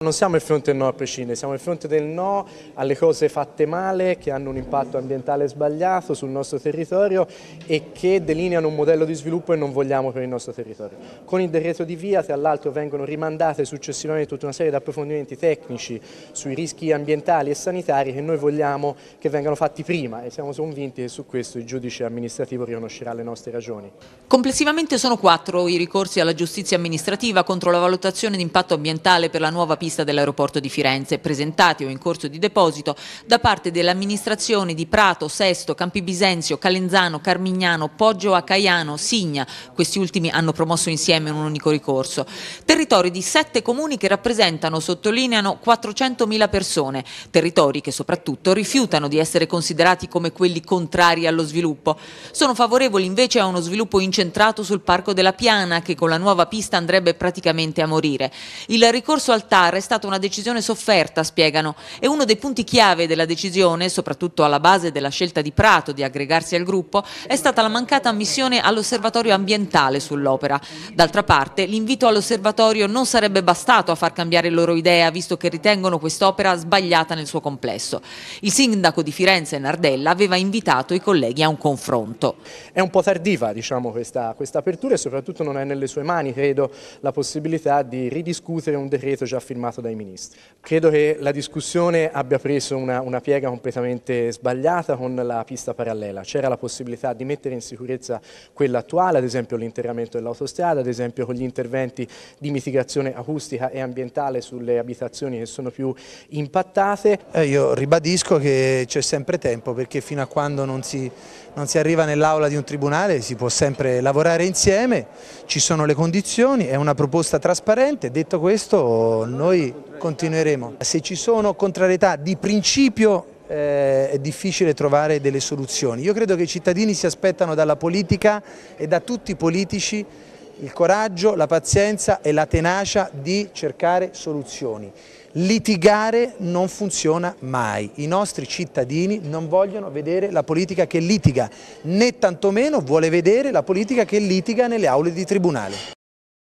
Non siamo il fronte del no a prescindere, siamo il fronte del no alle cose fatte male, che hanno un impatto ambientale sbagliato sul nostro territorio e che delineano un modello di sviluppo e non vogliamo per il nostro territorio. Con il decreto di via, tra l'altro, vengono rimandate successivamente tutta una serie di approfondimenti tecnici sui rischi ambientali e sanitari che noi vogliamo che vengano fatti prima e siamo convinti che su questo il giudice amministrativo riconoscerà le nostre ragioni. Complessivamente sono quattro i ricorsi alla giustizia amministrativa contro la valutazione di impatto ambientale per la nuova pista pista dell'aeroporto di Firenze, presentati o in corso di deposito da parte delle amministrazioni di Prato, Sesto, Campibisenzio, Calenzano, Carmignano, Poggio a Caiano, Signa. Questi ultimi hanno promosso insieme un unico ricorso. Territori di sette comuni che rappresentano, sottolineano, 400.000 persone. Territori che soprattutto rifiutano di essere considerati come quelli contrari allo sviluppo. Sono favorevoli invece a uno sviluppo incentrato sul Parco della Piana che con la nuova pista andrebbe praticamente a morire. Il ricorso al TAR è stata una decisione sofferta, spiegano, e uno dei punti chiave della decisione, soprattutto alla base della scelta di Prato di aggregarsi al gruppo, è stata la mancata ammissione all'osservatorio ambientale sull'opera. D'altra parte, l'invito all'osservatorio non sarebbe bastato a far cambiare loro idea, visto che ritengono quest'opera sbagliata nel suo complesso. Il sindaco di Firenze, Nardella, aveva invitato i colleghi a un confronto. È un po' tardiva diciamo, questa, questa apertura e soprattutto non è nelle sue mani, credo, la possibilità di ridiscutere un decreto già firmato confermato dai ministri. Credo che la discussione abbia preso una, una piega completamente sbagliata con la pista parallela. C'era la possibilità di mettere in sicurezza quella attuale, ad esempio l'interramento dell'autostrada, ad esempio con gli interventi di mitigazione acustica e ambientale sulle abitazioni che sono più impattate. Eh, io ribadisco che c'è sempre tempo perché fino a quando non si, non si arriva nell'aula di un tribunale si può sempre lavorare insieme, ci sono le condizioni, è una proposta trasparente, detto questo noi noi continueremo. Se ci sono contrarietà di principio eh, è difficile trovare delle soluzioni. Io credo che i cittadini si aspettano dalla politica e da tutti i politici il coraggio, la pazienza e la tenacia di cercare soluzioni. Litigare non funziona mai, i nostri cittadini non vogliono vedere la politica che litiga, né tantomeno vuole vedere la politica che litiga nelle aule di tribunale.